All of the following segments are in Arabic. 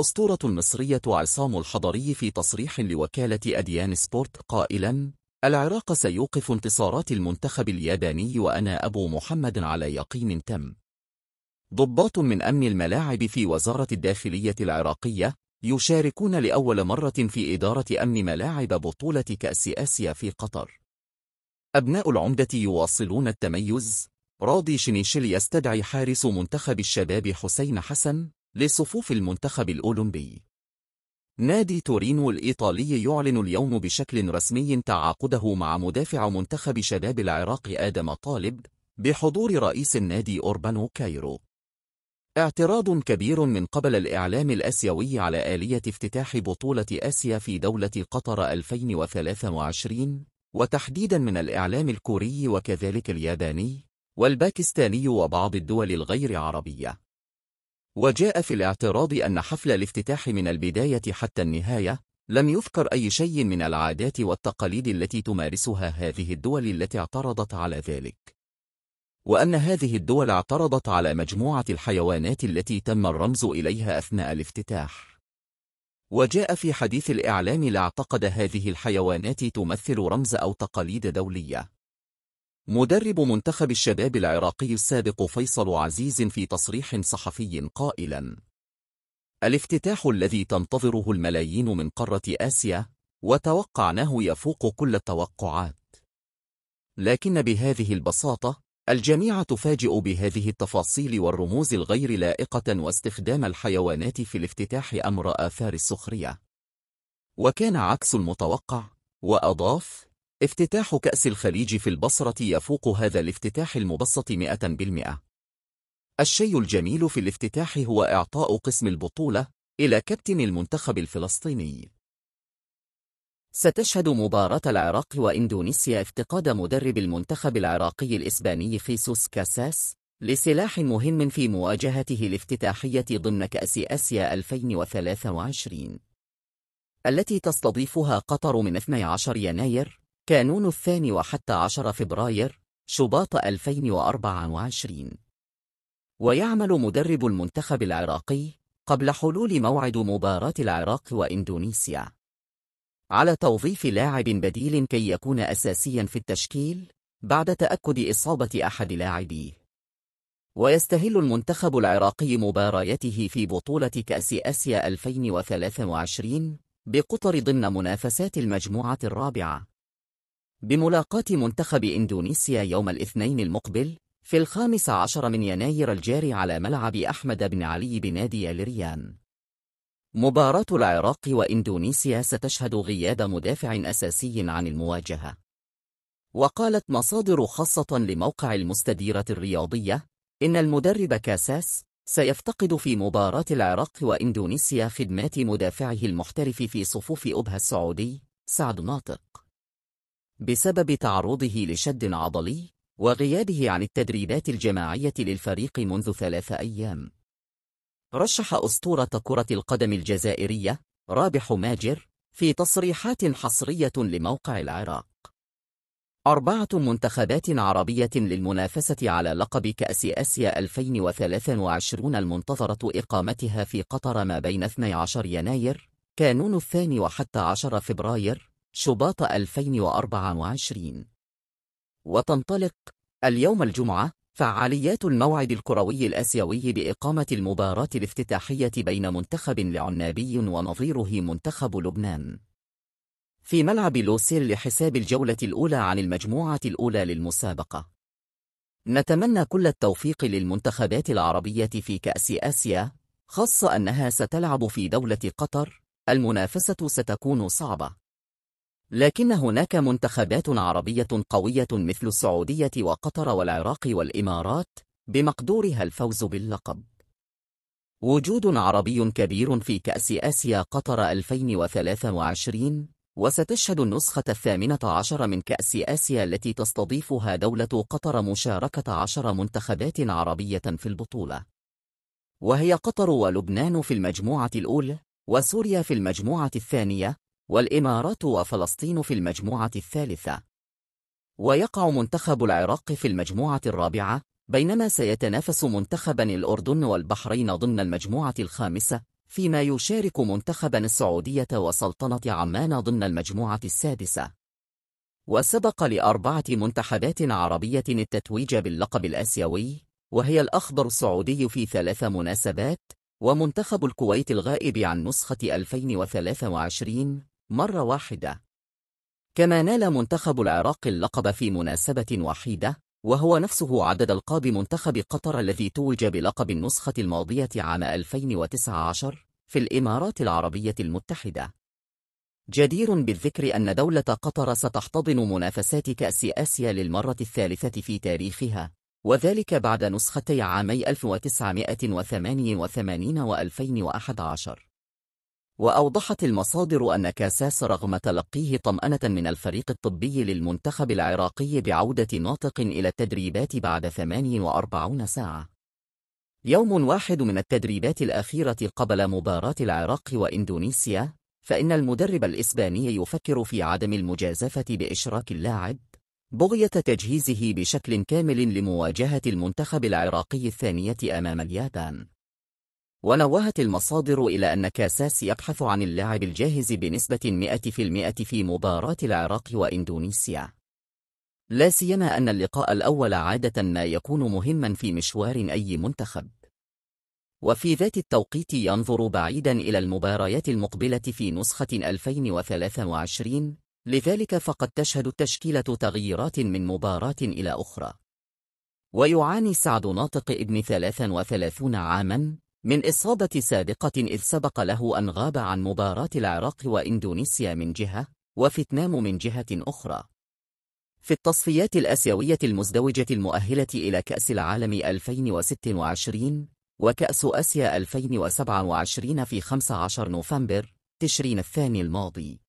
أسطورة المصرية عصام الحضري في تصريح لوكالة أديان سبورت قائلا العراق سيوقف انتصارات المنتخب الياباني وأنا أبو محمد على يقين تم ضباط من أمن الملاعب في وزارة الداخلية العراقية يشاركون لأول مرة في إدارة أمن ملاعب بطولة كأس آسيا في قطر أبناء العمدة يواصلون التميز راضي شنيشل يستدعي حارس منتخب الشباب حسين حسن لصفوف المنتخب الأولمبي نادي تورينو الإيطالي يعلن اليوم بشكل رسمي تعاقده مع مدافع منتخب شباب العراق آدم طالب بحضور رئيس النادي أوربانو كايرو اعتراض كبير من قبل الإعلام الأسيوي على آلية افتتاح بطولة آسيا في دولة قطر 2023 وتحديدا من الإعلام الكوري وكذلك الياباني والباكستاني وبعض الدول الغير عربية وجاء في الاعتراض أن حفل الافتتاح من البداية حتى النهاية لم يذكر أي شيء من العادات والتقاليد التي تمارسها هذه الدول التي اعترضت على ذلك وأن هذه الدول اعترضت على مجموعة الحيوانات التي تم الرمز إليها أثناء الافتتاح وجاء في حديث الإعلام لاعتقد هذه الحيوانات تمثل رمز أو تقاليد دولية مدرب منتخب الشباب العراقي السابق فيصل عزيز في تصريح صحفي قائلا الافتتاح الذي تنتظره الملايين من قارة آسيا وتوقعناه يفوق كل التوقعات لكن بهذه البساطة الجميع تفاجئ بهذه التفاصيل والرموز الغير لائقة واستخدام الحيوانات في الافتتاح أمر آثار السخرية وكان عكس المتوقع وأضاف افتتاح كأس الخليج في البصرة يفوق هذا الافتتاح المبسط 100%. الشيء الجميل في الافتتاح هو إعطاء قسم البطولة إلى كابتن المنتخب الفلسطيني. ستشهد مباراة العراق وإندونيسيا افتقاد مدرب المنتخب العراقي الإسباني خيسوس كاساس لسلاح مهم في مواجهته الافتتاحية ضمن كأس آسيا 2023 التي تستضيفها قطر من 12 يناير كانون الثاني وحتى عشر فبراير شباط 2024 ويعمل مدرب المنتخب العراقي قبل حلول موعد مباراة العراق وإندونيسيا على توظيف لاعب بديل كي يكون أساسيا في التشكيل بعد تأكد إصابة أحد لاعبيه ويستهل المنتخب العراقي مبارياته في بطولة كأس آسيا 2023 بقطر ضمن منافسات المجموعة الرابعة بملاقاة منتخب إندونيسيا يوم الاثنين المقبل في الخامس عشر من يناير الجاري على ملعب أحمد بن علي بنادي الريان مباراة العراق وإندونيسيا ستشهد غياب مدافع أساسي عن المواجهة وقالت مصادر خاصة لموقع المستديرة الرياضية إن المدرب كاساس سيفتقد في مباراة العراق وإندونيسيا خدمات مدافعه المحترف في صفوف أبها السعودي سعد ناطق بسبب تعرضه لشد عضلي وغيابه عن التدريبات الجماعية للفريق منذ ثلاث أيام رشح أسطورة كرة القدم الجزائرية رابح ماجر في تصريحات حصرية لموقع العراق أربعة منتخبات عربية للمنافسة على لقب كأس آسيا 2023 المنتظرة إقامتها في قطر ما بين 12 يناير كانون الثاني وحتى 10 فبراير شباط 2024 وتنطلق اليوم الجمعة فعاليات الموعد الكروي الآسيوي بإقامة المباراة الافتتاحية بين منتخب لعنابي ونظيره منتخب لبنان في ملعب لوسيل لحساب الجولة الأولى عن المجموعة الأولى للمسابقة نتمنى كل التوفيق للمنتخبات العربية في كأس آسيا خاصة أنها ستلعب في دولة قطر المنافسة ستكون صعبة لكن هناك منتخبات عربية قوية مثل السعودية وقطر والعراق والإمارات بمقدورها الفوز باللقب وجود عربي كبير في كأس آسيا قطر 2023 وستشهد النسخة الثامنة عشر من كأس آسيا التي تستضيفها دولة قطر مشاركة عشر منتخبات عربية في البطولة وهي قطر ولبنان في المجموعة الأولى وسوريا في المجموعة الثانية والإمارات وفلسطين في المجموعة الثالثة ويقع منتخب العراق في المجموعة الرابعة بينما سيتنافس منتخبا الأردن والبحرين ضمن المجموعة الخامسة فيما يشارك منتخبا السعودية وسلطنة عمان ضمن المجموعة السادسة وسبق لأربعة منتخبات عربية التتويج باللقب الآسيوي وهي الأخضر السعودي في ثلاث مناسبات ومنتخب الكويت الغائب عن نسخة 2023 مرة واحدة كما نال منتخب العراق اللقب في مناسبة وحيدة وهو نفسه عدد ألقاب منتخب قطر الذي توج بلقب النسخة الماضية عام 2019 في الإمارات العربية المتحدة جدير بالذكر أن دولة قطر ستحتضن منافسات كأس آسيا للمرة الثالثة في تاريخها وذلك بعد نسختي عامي 1988 و 2011 وأوضحت المصادر أن كاساس رغم تلقيه طمأنة من الفريق الطبي للمنتخب العراقي بعودة ناطق إلى التدريبات بعد 48 ساعة يوم واحد من التدريبات الأخيرة قبل مباراة العراق وإندونيسيا فإن المدرب الإسباني يفكر في عدم المجازفة بإشراك اللاعب بغية تجهيزه بشكل كامل لمواجهة المنتخب العراقي الثانية أمام اليابان ونوهت المصادر إلى أن كاساس يبحث عن اللاعب الجاهز بنسبة 100% في مباراة العراق وإندونيسيا لا سيما أن اللقاء الأول عادة ما يكون مهما في مشوار أي منتخب وفي ذات التوقيت ينظر بعيدا إلى المباريات المقبلة في نسخة 2023 لذلك فقد تشهد التشكيلة تغييرات من مباراة إلى أخرى ويعاني سعد ناطق ابن 33 عاماً من إصابة سابقة إذ سبق له أن غاب عن مباراة العراق وإندونيسيا من جهة وفيتنام من جهة أخرى في التصفيات الأسيوية المزدوجة المؤهلة إلى كأس العالم 2026 وكأس آسيا 2027 في 15 نوفمبر تشرين الثاني الماضي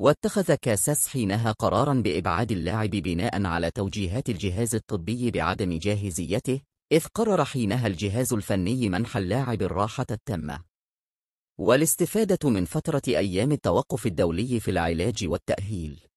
واتخذ كاساس حينها قرارا بإبعاد اللاعب بناء على توجيهات الجهاز الطبي بعدم جاهزيته إذ قرر حينها الجهاز الفني منح اللاعب الراحة التامة والاستفادة من فترة أيام التوقف الدولي في العلاج والتأهيل